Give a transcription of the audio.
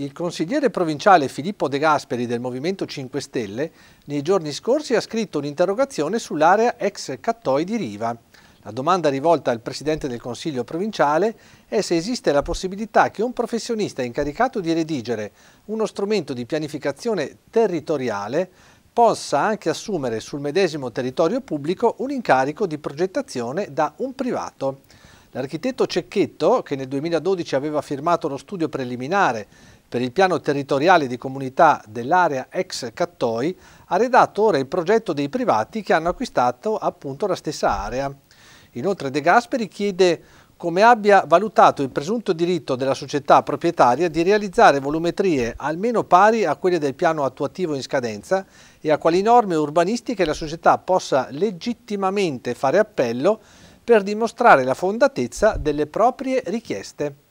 Il consigliere provinciale Filippo De Gasperi del Movimento 5 Stelle nei giorni scorsi ha scritto un'interrogazione sull'area ex Cattoi di Riva. La domanda rivolta al Presidente del Consiglio provinciale è se esiste la possibilità che un professionista incaricato di redigere uno strumento di pianificazione territoriale possa anche assumere sul medesimo territorio pubblico un incarico di progettazione da un privato. L'architetto Cecchetto, che nel 2012 aveva firmato lo studio preliminare per il piano territoriale di comunità dell'area ex Cattoi ha redatto ora il progetto dei privati che hanno acquistato appunto la stessa area. Inoltre De Gasperi chiede come abbia valutato il presunto diritto della società proprietaria di realizzare volumetrie almeno pari a quelle del piano attuativo in scadenza e a quali norme urbanistiche la società possa legittimamente fare appello per dimostrare la fondatezza delle proprie richieste.